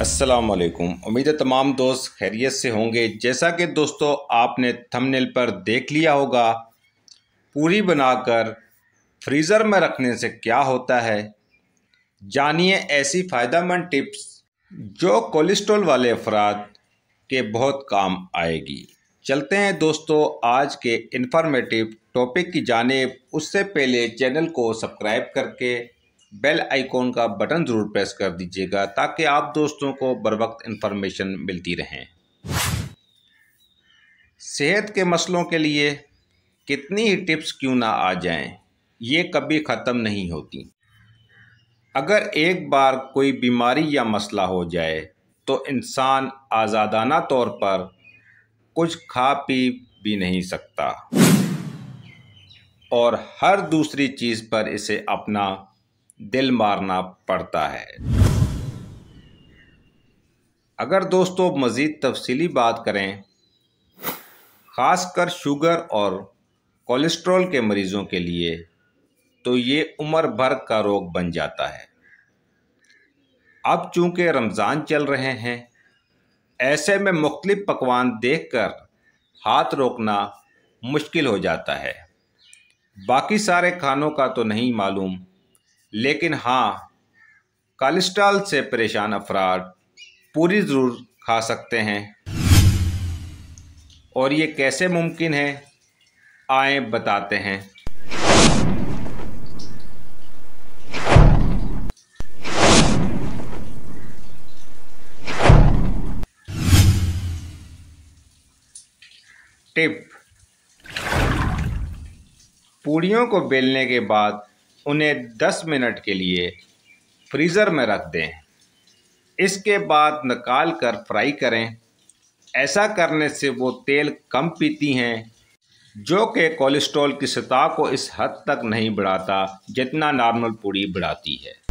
असलकुम उम्मीद है तमाम दोस्त खैरियत से होंगे जैसा कि दोस्तों आपने थंबनेल पर देख लिया होगा पूरी बनाकर फ्रीज़र में रखने से क्या होता है जानिए ऐसी मंद टिप्स जो कोलेस्ट्रॉल वाले अफराद के बहुत काम आएगी चलते हैं दोस्तों आज के इन्फॉर्मेटिव टॉपिक की जानेब उससे पहले चैनल को सब्सक्राइब करके बेल आइकॉन का बटन ज़रूर प्रेस कर दीजिएगा ताकि आप दोस्तों को बर वक्त इन्फॉर्मेशन मिलती रहें सेहत के मसलों के लिए कितनी ही टिप्स क्यों ना आ जाएं ये कभी ख़त्म नहीं होती अगर एक बार कोई बीमारी या मसला हो जाए तो इंसान आज़ादाना तौर पर कुछ खा पी भी नहीं सकता और हर दूसरी चीज़ पर इसे अपना दिल मारना पड़ता है अगर दोस्तों मज़ीद तफसीली बात करें ख़ासकर शुगर और कोलेस्ट्रॉल के मरीज़ों के लिए तो ये उम्र भर का रोग बन जाता है अब चूँकि रमज़ान चल रहे हैं ऐसे में मुख्तलिफ़ पकवान देख कर हाथ रोकना मुश्किल हो जाता है बाकी सारे खानों का तो नहीं मालूम लेकिन हाँ कोलेस्ट्रॉल से परेशान अफराद पूरी ज़रूर खा सकते हैं और ये कैसे मुमकिन है आए बताते हैं टिप पूड़ियों को बेलने के बाद उन्हें 10 मिनट के लिए फ्रीज़र में रख दें इसके बाद निकाल कर फ्राई करें ऐसा करने से वो तेल कम पीती हैं जो कि कोलेस्ट्रॉल की सतह को इस हद तक नहीं बढ़ाता जितना नॉर्मल पूड़ी बढ़ाती है